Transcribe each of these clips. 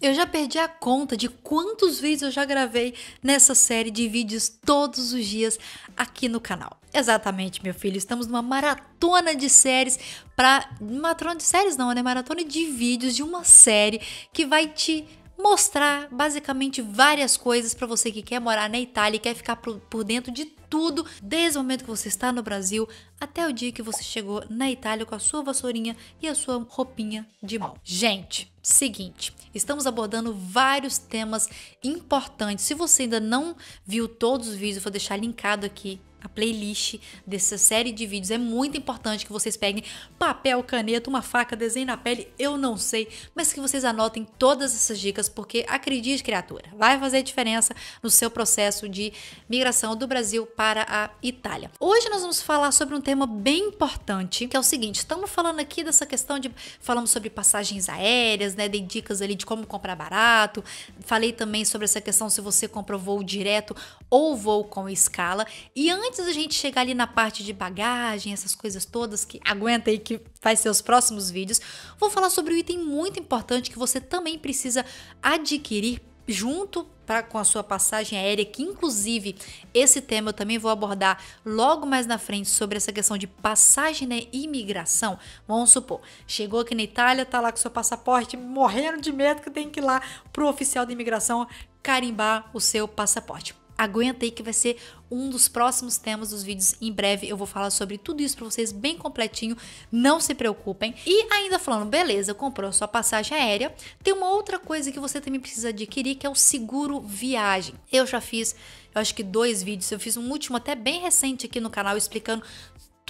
Eu já perdi a conta de quantos vídeos eu já gravei nessa série de vídeos todos os dias aqui no canal. Exatamente, meu filho, estamos numa maratona de séries para maratona de séries não, né? Maratona de vídeos de uma série que vai te mostrar basicamente várias coisas para você que quer morar na Itália e quer ficar por dentro de tudo, desde o momento que você está no Brasil até o dia que você chegou na Itália com a sua vassourinha e a sua roupinha de mão. Gente, seguinte, estamos abordando vários temas importantes. Se você ainda não viu todos os vídeos, eu vou deixar linkado aqui a playlist dessa série de vídeos. É muito importante que vocês peguem papel, caneta, uma faca, desenho na pele, eu não sei, mas que vocês anotem todas essas dicas, porque acredite, criatura, vai fazer diferença no seu processo de migração do Brasil para a Itália. Hoje nós vamos falar sobre um tema bem importante, que é o seguinte: estamos falando aqui dessa questão de. Falamos sobre passagens aéreas, né? Dei dicas ali de como comprar barato, falei também sobre essa questão se você compra voo direto ou voo com escala. E antes antes da gente chegar ali na parte de bagagem, essas coisas todas que aguenta aí que vai ser os próximos vídeos, vou falar sobre um item muito importante que você também precisa adquirir junto pra, com a sua passagem aérea, que inclusive esse tema eu também vou abordar logo mais na frente sobre essa questão de passagem né, e imigração. Vamos supor, chegou aqui na Itália, tá lá com seu passaporte, morrendo de medo que tem que ir lá pro oficial de imigração carimbar o seu passaporte aguenta aí que vai ser um dos próximos temas dos vídeos em breve. Eu vou falar sobre tudo isso para vocês bem completinho, não se preocupem. E ainda falando, beleza, comprou sua passagem aérea, tem uma outra coisa que você também precisa adquirir, que é o seguro viagem. Eu já fiz, eu acho que dois vídeos, eu fiz um último até bem recente aqui no canal explicando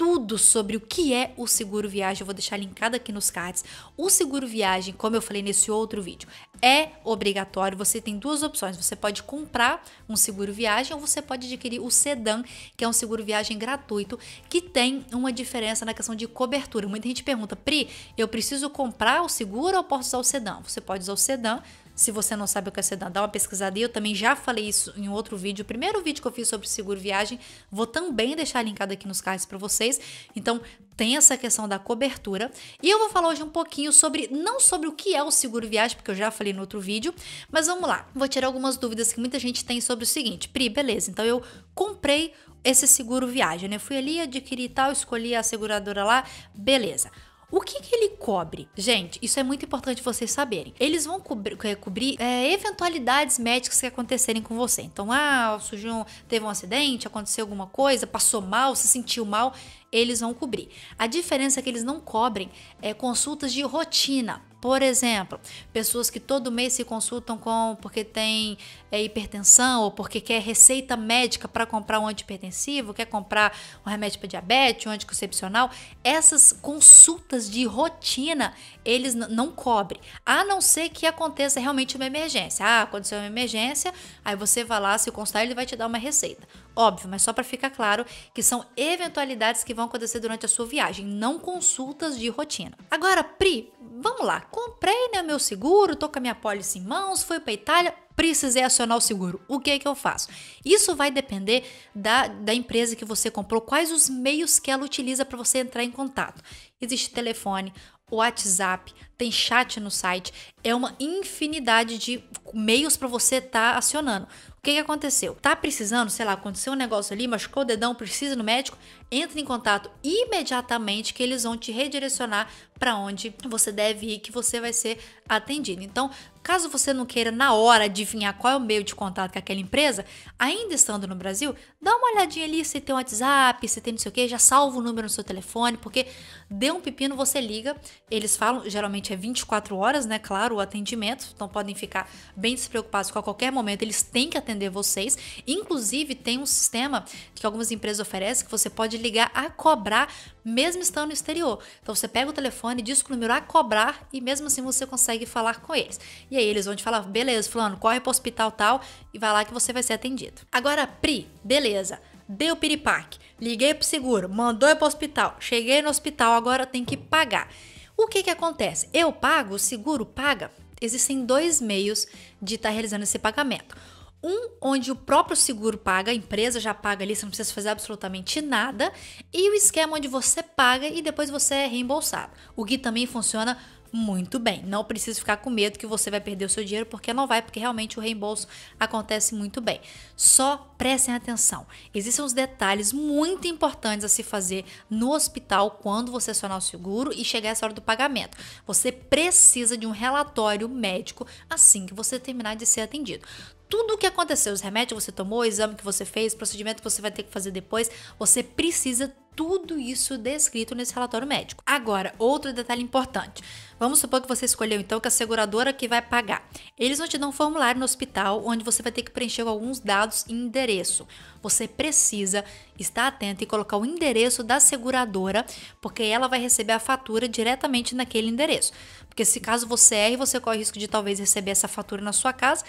tudo sobre o que é o seguro viagem. Eu vou deixar linkado aqui nos cards. O seguro viagem, como eu falei nesse outro vídeo, é obrigatório. Você tem duas opções: você pode comprar um seguro viagem ou você pode adquirir o Sedan, que é um seguro viagem gratuito, que tem uma diferença na questão de cobertura. Muita gente pergunta, Pri, eu preciso comprar o seguro ou posso usar o Sedan? Você pode usar o Sedan se você não sabe o que é sedã, dá uma pesquisada. E eu também já falei isso em outro vídeo. O primeiro vídeo que eu fiz sobre seguro viagem, vou também deixar linkado aqui nos cards para vocês. Então, tem essa questão da cobertura. E eu vou falar hoje um pouquinho sobre, não sobre o que é o seguro viagem, porque eu já falei no outro vídeo, mas vamos lá. Vou tirar algumas dúvidas que muita gente tem sobre o seguinte. Pri, beleza, então eu comprei esse seguro viagem, né? Fui ali, adquiri tal, escolhi a seguradora lá, beleza. O que, que ele cobre? Gente, isso é muito importante vocês saberem. Eles vão cobrir, é, cobrir é, eventualidades médicas que acontecerem com você. Então, ah, surgiu, um, teve um acidente, aconteceu alguma coisa, passou mal, se sentiu mal eles vão cobrir. A diferença é que eles não cobrem é, consultas de rotina. Por exemplo, pessoas que todo mês se consultam com porque tem é, hipertensão ou porque quer receita médica para comprar um antipertensivo, quer comprar um remédio para diabetes, um anticoncepcional, essas consultas de rotina eles não cobrem, a não ser que aconteça realmente uma emergência. Ah, aconteceu uma emergência, aí você vai lá se consultar, ele vai te dar uma receita. Óbvio, mas só para ficar claro que são eventualidades que vão acontecer durante a sua viagem, não consultas de rotina. Agora, Pri, vamos lá. Comprei né, meu seguro, tô com a minha pólice em mãos, fui para Itália, precisei acionar o seguro. O que é que eu faço? Isso vai depender da, da empresa que você comprou, quais os meios que ela utiliza para você entrar em contato. Existe telefone, WhatsApp, tem chat no site, é uma infinidade de meios para você estar tá acionando. O que, que aconteceu? Tá precisando, sei lá, aconteceu um negócio ali, machucou o dedão, precisa no médico, entre em contato imediatamente que eles vão te redirecionar para onde você deve ir, que você vai ser atendido. Então, caso você não queira na hora adivinhar qual é o meio de contato com aquela empresa, ainda estando no Brasil, dá uma olhadinha ali se tem um WhatsApp, se tem não sei o que, já salva o número no seu telefone, porque deu um pepino, você liga, eles falam, geralmente é 24 horas, né? Claro, o atendimento, então podem ficar bem despreocupados com a qualquer momento, eles têm que atender vocês. Inclusive, tem um sistema que algumas empresas oferecem que você pode ligar a cobrar mesmo estando no exterior. Então você pega o telefone telefone, diz que o número a cobrar e mesmo assim você consegue falar com eles. E aí eles vão te falar, beleza, fulano, corre pro hospital tal e vai lá que você vai ser atendido. Agora, Pri, beleza, deu piripaque, liguei pro seguro, mandou eu pro hospital, cheguei no hospital, agora tem que pagar. O que que acontece? Eu pago, o seguro paga? Existem dois meios de estar tá realizando esse pagamento. Um onde o próprio seguro paga, a empresa já paga ali, você não precisa fazer absolutamente nada. E o esquema onde você paga e depois você é reembolsado. O Gui também funciona muito bem. Não precisa ficar com medo que você vai perder o seu dinheiro, porque não vai, porque realmente o reembolso acontece muito bem. Só prestem atenção. Existem uns detalhes muito importantes a se fazer no hospital quando você acionar o seguro e chegar essa hora do pagamento. Você precisa de um relatório médico assim que você terminar de ser atendido tudo o que aconteceu, os remédios que você tomou, o exame que você fez, o procedimento que você vai ter que fazer depois, você precisa tudo isso descrito nesse relatório médico. Agora, outro detalhe importante. Vamos supor que você escolheu então que a seguradora que vai pagar. Eles vão te dar um formulário no hospital onde você vai ter que preencher alguns dados e endereço. Você precisa estar atento e colocar o endereço da seguradora, porque ela vai receber a fatura diretamente naquele endereço. Porque se caso você erre, você corre o risco de talvez receber essa fatura na sua casa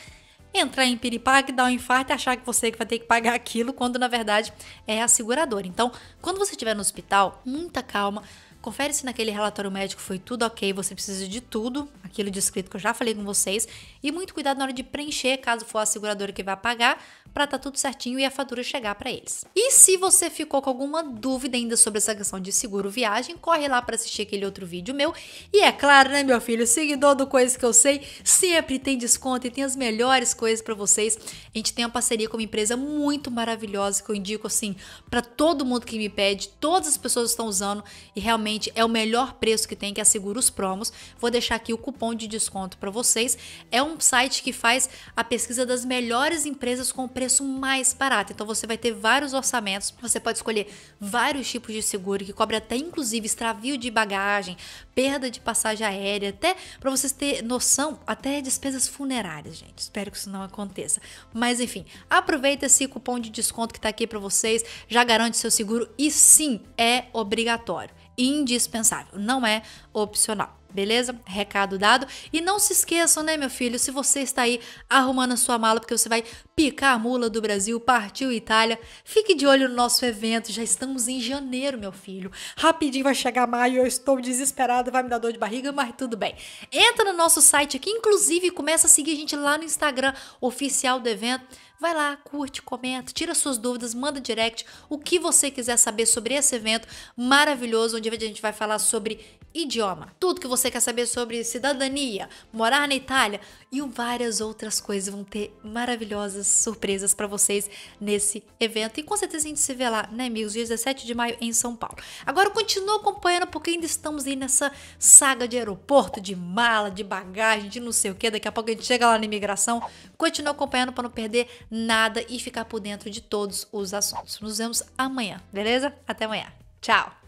entrar em piripaque, dar um infarto e achar que você que vai ter que pagar aquilo, quando na verdade é a seguradora. Então, quando você estiver no hospital, muita calma Confere se naquele relatório médico foi tudo ok, você precisa de tudo, aquilo descrito que eu já falei com vocês. E muito cuidado na hora de preencher, caso for a seguradora que vai pagar, para tá tudo certinho e a fatura chegar para eles. E se você ficou com alguma dúvida ainda sobre essa questão de seguro viagem, corre lá para assistir aquele outro vídeo meu. E é claro, né, meu filho, seguidor do Coisas que eu sei, sempre tem desconto e tem as melhores coisas para vocês. A gente tem uma parceria com uma empresa muito maravilhosa que eu indico assim para todo mundo que me pede, todas as pessoas estão usando e realmente realmente é o melhor preço que tem, que é a Seguros Promos. Vou deixar aqui o cupom de desconto para vocês. É um site que faz a pesquisa das melhores empresas com o preço mais barato. Então você vai ter vários orçamentos, você pode escolher vários tipos de seguro que cobre até inclusive extravio de bagagem, perda de passagem aérea, até para vocês ter noção, até despesas funerárias, gente. Espero que isso não aconteça. Mas enfim, aproveita esse cupom de desconto que está aqui para vocês, já garante seu seguro e sim, é obrigatório indispensável, não é opcional. Beleza? Recado dado. E não se esqueçam, né, meu filho, se você está aí arrumando a sua mala porque você vai picar a mula do Brasil, partiu Itália, fique de olho no nosso evento. Já estamos em janeiro, meu filho. Rapidinho vai chegar maio, eu estou desesperada, vai me dar dor de barriga, mas tudo bem. Entra no nosso site aqui, inclusive começa a seguir a gente lá no Instagram oficial do evento. Vai lá, curte, comenta, tira suas dúvidas, manda direct o que você quiser saber sobre esse evento maravilhoso, onde a gente vai falar sobre idioma. Tudo que você você quer saber sobre cidadania, morar na Itália e várias outras coisas. Vão ter maravilhosas surpresas para vocês nesse evento. E com certeza a gente se vê lá, né, amigos? Dia 17 de maio em São Paulo. Agora continua acompanhando porque ainda estamos aí nessa saga de aeroporto, de mala, de bagagem, de não sei o que. Daqui a pouco a gente chega lá na imigração. Continua acompanhando para não perder nada e ficar por dentro de todos os assuntos. Nos vemos amanhã, beleza? Até amanhã. Tchau!